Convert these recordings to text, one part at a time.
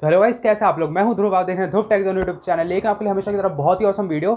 तो hello guys कैसे आप लोग मैं हूं ध्रुव आप देख रहे हैं Dhruv techs on YouTube channel लेकर आपके लिए हमेशा की तरफ बहुत ही औसम वीडियो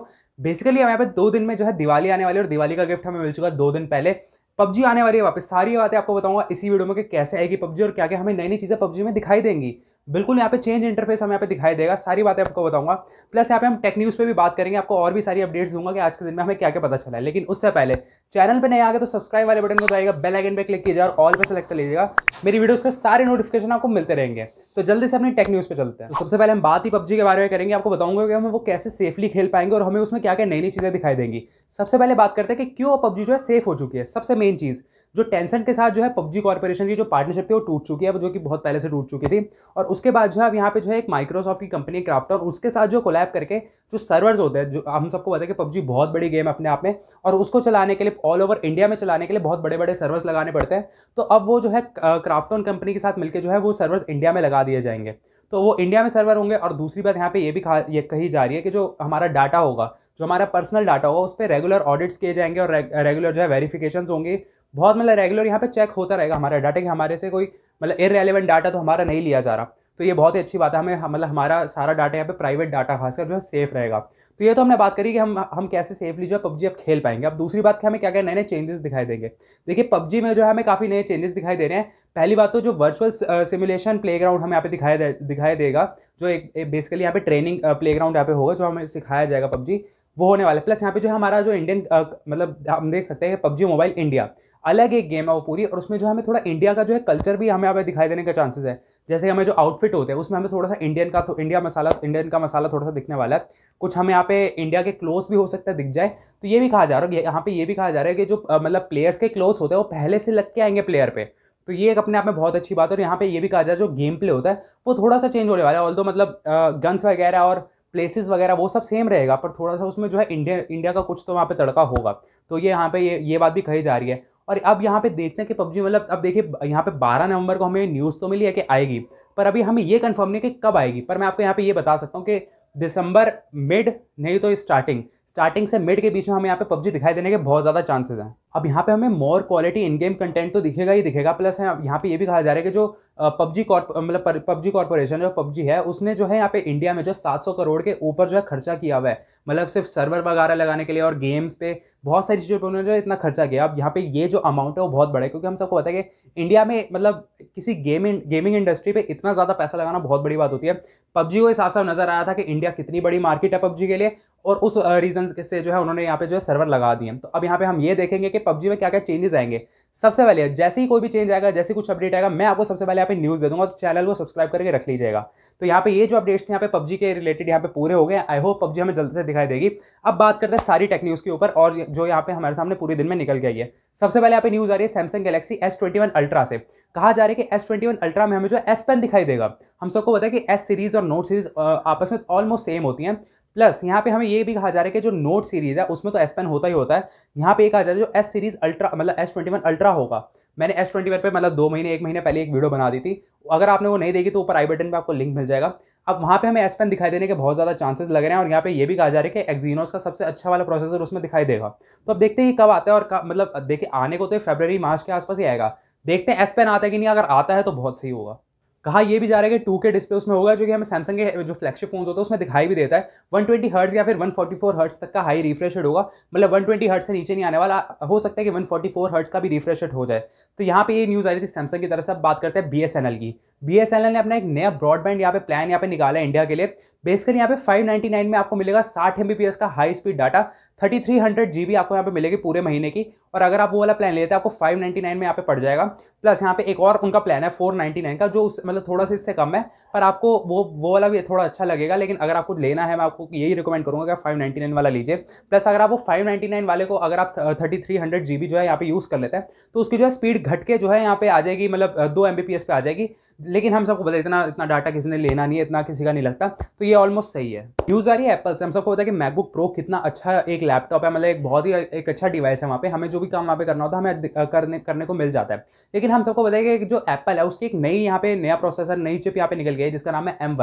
बेसिकली हमारे पे दो दिन में जो है दिवाली आने वाली और दिवाली का गिफ्ट हमें मिल चुका है दो दिन पहले पब्जी आने वाली है वापस सारी बातें आपको बताऊंगा इसी वीडियो में कि कैसे आएगी पब्जी और क्या क्या हमें नई नई चीज़ें पब्जी में दिखाई देंगी बिल्कुल यहाँ पे चेंज इंटरफेस हमें यहाँ पे दिखाई देगा सारी बातें आपको बताऊंगा प्लस यहाँ पे हम टेक न्यूज़ पे भी बात करेंगे आपको और भी सारी अपडेट्स दूंगा कि आज के दिन में हमें क्या क्या पता चला है लेकिन उससे पहले चैनल पे नहीं आ गए तो सब्सक्राइब वाले बटन को जाएगा बेल आइकन पे क्लिक कीजिए और ऑल पे सेलेक्ट कर लीजिएगा मेरी वीडियोस के सारे नोटिफिकेशन आपको मिलते रहेंगे तो जल्दी से अपनी टेक न्यूज़ पे चलते हैं तो सबसे पहले हम बात ही पब्जी के बारे में करेंगे आपको बताऊंगा कि हम वो कैसे सेफली खेल पाएंगे और हमें उसमें क्या क्या नई नई चीज़ें दिखाई देंगी सबसे पहले बात करते हैं कि क्यों पब्जी जो है सेफ हो चुकी है सबसे मेन चीज़ जो टेंसेंट के साथ जो है पबजी कॉर्पोरेशन की जो पार्टनरशिप थी वो टूट चुकी है जो कि बहुत पहले से टूट चुकी थी और उसके बाद जो है अब यहाँ पे जो है एक माइक्रोसॉफ्ट की कंपनी क्राफ्ट और उसके साथ जो कोलैब करके जो सर्वर्स होते हैं जो हम सबको पता है कि पबजी बहुत बड़ी गेम है अपने आप में और उसको चलाने के लिए ऑल ओवर इंडिया में चलाने के लिए बहुत बड़े बड़े सर्वर्स लगाने पड़ते हैं तो अब वो जो है क्राफ्टॉन कंपनी के साथ मिलकर जो है वो सर्वर्स इंडिया में लगा दिए जाएंगे तो वो इंडिया में सर्वर होंगे और दूसरी बात यहाँ पे ये भी ये कही जा रही है कि जो हमारा डाटा होगा जो हमारा पर्सनल डाटा होगा उस पर रेगुलर ऑडिट्स किए जाएंगे और रेगुलर जो है वेरिफिकेशन होंगे बहुत मतलब रेगुलर यहाँ पे चेक होता रहेगा हमारा डाटा कि हमारे से कोई मतलब इरेलीवेंट डाटा तो हमारा नहीं लिया जा रहा तो ये बहुत ही अच्छी बात है हमें मतलब हमारा सारा डाटा यहाँ पे प्राइवेट डाटा खासकर जो है सेफ रहेगा तो ये तो हमने बात करी कि हम हम कैसे सेफली जो है पबजी अब खेल पाएंगे अब दूसरी बात कि हमें क्या क्या नए नए चेंजेस दिखाई देंगे देखिए पबजी में जो है हमें काफ़ी नए चेंजेस दिखाई दे रहे हैं पहली बात तो जो वर्चुअल सिमुलेशन प्ले ग्राउंड हमें यहाँ पे दिखाई दे, दिखाई देगा जो एक, एक बेसिकली यहाँ पे ट्रेनिंग प्ले ग्राउंड यहाँ पे होगा जो हमें सिखाया जाएगा पबजी वो होने वाला है प्लस यहाँ पे जो हमारा जो इंडियन मतलब हम देख सकते हैं पबजी मोबाइल इंडिया अलग एक गेम है वो पूरी और उसमें जो हमें थोड़ा इंडिया का जो है कल्चर भी हमें यहाँ पे दिखाई देने का चांसेस है जैसे हमें जो आउटफिट होते हैं उसमें हमें थोड़ा सा इंडियन का इंडिया तो मसाला इंडियन का मसाला थोड़ा सा दिखने वाला है कुछ हमें यहाँ पे इंडिया के क्लोज भी हो सकता है दिख जाए तो ये भी कहा जा रहा है यहाँ पे ये भी कहा जा रहा है कि जो मतलब प्लेयर्स के क्लोज होते हैं वो पहले से लग के आएंगे प्लेयर पे तो ये एक अपने आप में बहुत अच्छी बात है और यहाँ पे ये भी कहा जा रहा है जो गेम प्ले होता है वो थोड़ा सा चेंज होने वाला है ऑल दो मतलब गन्स वगैरह और प्लेसेस वगैरह वो सब सेम रहेगा पर थोड़ा सा उसमें जो है इंडिया इंडिया का कुछ तो वहाँ पे तड़का होगा तो ये यहाँ पे ये ये बात भी कही जा रही है और अब यहाँ पे देखते हैं कि पबजी मतलब अब देखिए यहाँ पे 12 नवंबर को हमें न्यूज़ तो मिली है कि आएगी पर अभी हमें ये कंफर्म नहीं कि कब आएगी पर मैं आपको यहाँ पे ये बता सकता हूँ कि दिसंबर मिड नहीं तो स्टार्टिंग स्टार्टिंग से मिड के बीच में हमें यहाँ पे पबजी दिखाई देने के बहुत ज़्यादा चांसेस हैं अब यहाँ पे हमें more quality in game content तो दिखेगा ही दिखेगा प्लस यहाँ पे ये भी कहा जा रहा है कि जो पबजी मतलब पबजी कॉर्पोरेशन जो पबजी है उसने जो है यहाँ पे इंडिया में जो 700 करोड़ के ऊपर जो है खर्चा किया हुआ है मतलब सिर्फ सर्वर वगैरह लगाने के लिए और गेम्स पे बहुत सारी चीज़ों पर उन्होंने जो इतना खर्चा किया अब यहाँ पे ये जो अमाउंट है वो बहुत बड़ा है क्योंकि हम सबको पता है कि इंडिया में मतलब किसी गेमिंग गेमिंग इंडस्ट्री पे इतना ज़्यादा पैसा लगाना बहुत बड़ी बात होती है पबजी को हिसाब से नज़र आया था कि इंडिया कितनी बड़ी मार्केट है पबजी के लिए और उस रीजन से जो है उन्होंने यहाँ पे जो है सर्वर लगा दिए तो अब यहाँ पे हम ये देखेंगे कि पबजी में क्या क्या चेंजेस आएंगे सबसे पहले जैसे ही कोई भी चेंज आएगा जैसे कुछ अपडेट आएगा मैं आपको सबसे पहले यहाँ पे न्यूज़ दे दूंगा तो चैनल को सब्सक्राइब करके रख लीजिएगा तो यहाँ पे ये जो अपडेट्स यहाँ पे पबजी के रिलेटेड यहाँ पे पूरे हो गए आई होप पबजी हमें जल्द से दिखाई देगी अब बात करते हैं सारी टेक्न्यूज के ऊपर और जो यहाँ पे हमारे सामने पूरे दिन में निकल गई है सबसे पहले यहाँ पे न्यूज़ आ रही है Samsung Galaxy S twenty one ultra से कहा जा रहा है कि एस ट्वेंटी वन अल्ट्रा में हमें जो एस पेन दिखाई देगा हम सबको पता है कि एस सीरीज और नोट सीरीज आपस में ऑलमोस्ट सेम होती हैं प्लस यहाँ पे हमें ये भी कहा जा रहा है कि जो नोट सीरीज़ है उसमें तो एस पेन होता ही होता है यहाँ पे एक कहा जा रहा है जो एस सीरीज़ अल्ट्रा मतलब एस ट्वेंटी वन अल्ट्रा होगा मैंने एस ट्वेंटी वन पर मतलब दो महीने एक महीने पहले एक वीडियो बना दी थी अगर आपने वो नहीं देखी तो ऊपर आई बटन पर आपको लिंक मिल जाएगा अब वहाँ पे हमें एस पेन दिखाई देने के बहुत ज़्यादा चांसेस लग रहे हैं और यहाँ पे ये भी कहा जा रहा है कि एक्जीनोस का सबसे अच्छा वाला प्रोसेसर उसमें दिखाई देगा तो अब देखते हैं कब आता है और मतलब देखिए आने को तो फेबररी मार्च के आसपास ही आएगा देखते हैं एस पेन आता है कि नहीं अगर आता है तो बहुत सही होगा कहा यह भी जा रहा है कि टू के डिस्प्ले उसमें होगा जो कि हमें सैमसंग के जो फ्लैगशिप फोन होता है उसमें दिखाई भी देता है 120 ट्वेंटी हर्ट्स या फिर 144 फोर्टी हर्ट्स तक का हाई रिफ्रेश होगा मतलब 120 हर्ट्स से नीचे नहीं आने वाला हो सकता है कि 144 हर्ट्स का भी रिफ्रेश हो जाए तो यहाँ पे ये न्यूज़ आ रही थी सैमसंग की तरफ से अब बात करते हैं बी की बी ने अपना एक नया ब्रॉडबैंड यहाँ पे प्लान यहाँ पे निकाला है इंडिया के लिए बेसिकली यहाँ पे 599 में आपको मिलेगा 60 एम का हाई स्पीड डाटा 3300 जीबी आपको यहाँ पे मिलेगी पूरे महीने की और अगर आप वो वाला प्लान लेते हैं आपको 599 में यहाँ पे पड़ जाएगा प्लस यहाँ पे एक और उनका प्लान है 499 का जो मतलब थोड़ा सा इससे कम है पर आपको वो वो वाला भी थोड़ा अच्छा लगेगा लेकिन अगर आपको लेना है मैं आपको यही रिकमेंड करूँगा कि फाइव नाइनटी नाइन वाला लीजिए प्लस अगर आप वो फाइव नाइनटी नाइन वाले को अगर आप थर्टी थ्री हंड्रेड जी बी जो है यहाँ पे यूज़ कर लेते हैं तो उसकी जो है स्पीड घट के जो है यहाँ पे आ जाएगी मतलब दो एम बी पी एस पे आ जाएगी लेकिन हम सबको पता है इतना इतना डाटा किसी ने लेना नहीं है इतना किसी का नहीं लगता तो ये ऑलमोस्ट सही है न्यूज़ आ रही है एप्पल से हम सबको पता है कि मैकबुक प्रो कितना अच्छा एक लैपटॉप है मतलब एक बहुत ही एक अच्छा डिवाइस है वहाँ पे हमें जो भी काम वहाँ पे करना होता है हमें करने करने को मिल जाता है लेकिन हम सबको पता है कि जो एप्पल है उसकी एक नई यहाँ पे नया प्रोसेसर नई चिप यहाँ पे निकल गई है जिसका नाम है एम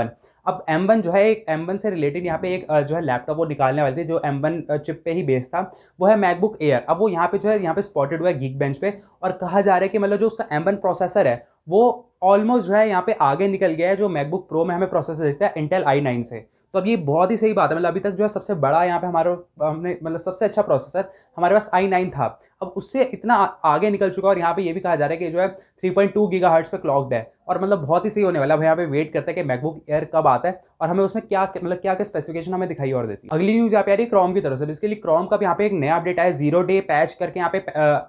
अब एम जो है एक एम से रिलेटेड यहाँ पे एक जो है लैपटॉप वो निकालने वाले थे जो एम चिप पे ही बेस्ड था वो है मैकबुक एयर अब वो यहाँ पे जो है यहाँ पे स्पॉटेड हुआ है गीक बेंच पे और कहा जा रहा है कि मतलब जो उसका एम प्रोसेसर है वो ऑलमोस्ट जो है यहाँ पे आगे निकल गया है जो मैकबुक प्रो में हमें प्रोसेसर देखता है इंटेल आई नाइन से तो अब ये बहुत ही सही बात है मतलब अभी तक जो है सबसे बड़ा यहाँ पे हमारा हमने मतलब सबसे अच्छा प्रोसेसर हमारे पास आई नाइन था अब उससे इतना आगे निकल चुका है और यहाँ पे ये भी कहा जा रहा है कि जो है 3.2 पॉइंट गीगा पे क्लॉक है और मतलब बहुत ही सही होने वाला है यहाँ पे वेट करते हैं कि मैकबुक एयर कब आता है और हमें उसमें क्या मतलब क्या क्या स्पेसिफिकेशन हमें दिखाई और देती है अगली न्यूज़ यहाँ पे आ रही है क्रॉम की तरफ से बेसिकली क्रॉम का यहाँ पे एक नया अपडेट आया जीरो डे पैच करके यहाँ पे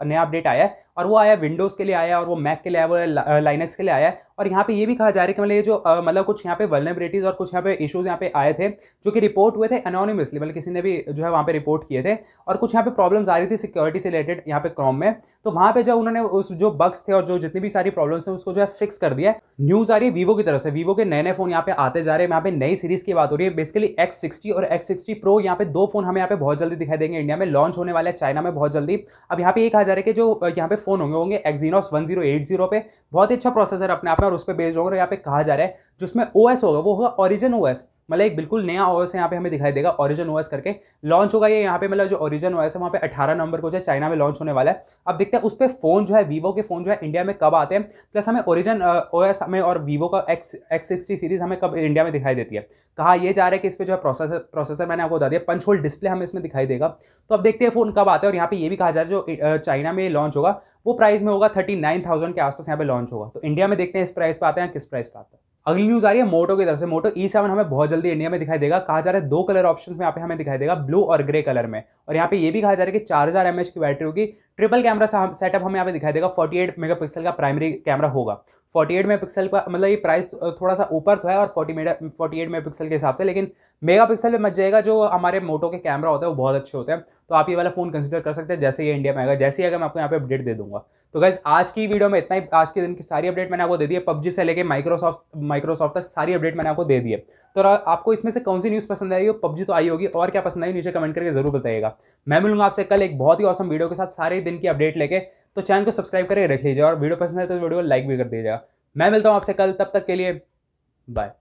नया अपडेट आया है और वो आया विंडोज़ के लिए आया और वो मैक के लिए आया वो लाइनेक्स के लिए आया और यहाँ पे ये भी कहा जा रहा है कि मतलब ये जो मतलब कुछ यहाँ पे वर्नेबिलिटीज़ और कुछ यहाँ पे इशूज़ यहाँ पे आए थे जो कि रिपोर्ट हुए थे अनोनिमसली मतलब किसी ने भी जो है वहाँ पे रिपोर्ट किए थे और कुछ यहाँ पे प्रॉब्लम्स आ रही थी सिक्योरिटी से रिलेटेड यहाँ पे क्रोम में तो वहां पे जो उन्होंने उस जो बग्स थे और जो जितनी भी सारी प्रॉब्लम्स हैं उसको जो है फिक्स कर दिया है न्यूज़ आ रही है वीवो की तरफ से वीवो के नए नए फोन यहाँ पे आते जा रहे हैं यहाँ पे नई सीरीज की बात हो रही है बेसिकली एक्स सिक्सटी और एक्स सिक्सटी प्रो यहाँ पे दो फोन हमें यहाँ पे बहुत जल्दी दिखाई देंगे इंडिया में लॉन्च होने वाला है चाइना में बहुत जल्दी अब यहाँ पे एक कहा जा रहा है कि जो यहाँ पे फोन होंगे होंगे Exynos one zero eight zero पे बहुत ही अच्छा प्रोसेसर अपने आप में और उस पर बेस्ड होगा यहाँ पे कहा जा रहा है जिसमें ओ एस होगा वो होगा ओरिजिन ओ एस मतलब एक बिल्कुल नया ओएस यहाँ पे हमें दिखाई देगा ओरिजिन ओएस करके लॉन्च होगा ये यहाँ पे मतलब जो ओरिजिन ओएस है वहाँ पे 18 नंबर को जो है चाइना में लॉन्च होने वाला है अब देखते हैं उस पर फोन जो है वीवो के फोन जो है इंडिया में कब आते हैं प्लस हमें ओरिजन ओ एस हमें और वीवो का एक्स एक्स सिक्सटी सीरीज हमें कब इंडिया में दिखाई देती है कहा यह जा रहा है कि इस पर जो है प्रोसेसर प्रोसेसर मैंने आपको बता दिया पंच होल डिस्प्ले हमें इसमें दिखाई देगा तो अब देखते हैं फोन कब आते हैं और यहाँ पे ये भी कहा जा रहा है जो चाइना में लॉन्च होगा वो प्राइस में होगा थर्टी नाइन थाउजेंड के आसपास यहाँ पे लॉन्च होगा तो इंडिया में देखते हैं इस प्राइस पे आते हैं किस प्राइस पे आते हैं अगली न्यूज आ रही है मोटो की तरफ से मोटो ई सेवन हमें बहुत जल्दी इंडिया में दिखाई देगा कहा जा रहा है दो कलर ऑप्शन में यहाँ पे हमें दिखाई देगा ब्लू और ग्रे कलर में और यहाँ पे ये भी कहा जा रहा है कि चार हजार एमएच की बैटरी होगी ट्रिपल कैमरा सेटअप हमें यहाँ पे दिखाई देगा 48 मेगापिक्सल का प्राइमरी कैमरा होगा 48 मेगापिक्सल का मतलब ये प्राइस थोड़ा सा ऊपर तो है और 40 मेगा फोर्टी एट मेगा के हिसाब से लेकिन मेगापिक्सल में मच जाएगा जो हमारे मोटो के कैमरा होते हैं वो बहुत अच्छे होते हैं तो आप ये वाला फ़ोन कंसिडर कर सकते हैं जैसे ये इंडिया में आएगा जैसे ही अगर मैं आपको यहाँ पे अपडेट दे दूंगा तो गाइज आज की वीडियो में इतना ही आज के दिन की सारी अपडेट मैंने आपको दे दी है पब्जी से लेकर माइक्रोसॉफ्ट माइक्रोसॉफ्ट तक सारी अपडेट मैंने आपको दे दी है तो आपको इसमें से कौन सी न्यूज़ पसंद आएगी पबजी तो आई होगी और क्या पसंद आई नीचे कमेंट करके जरूर बताइएगा मैं मिलूंगा आपसे कल एक बहुत ही औसम वीडियो के साथ सारे दिन की अपडेट लेके तो चैनल को सब्सक्राइब करके रख लीजिए और वीडियो पसंद है तो वीडियो को लाइक भी कर दीजिएगा मैं मिलता हूँ आपसे कल तब तक के लिए बाय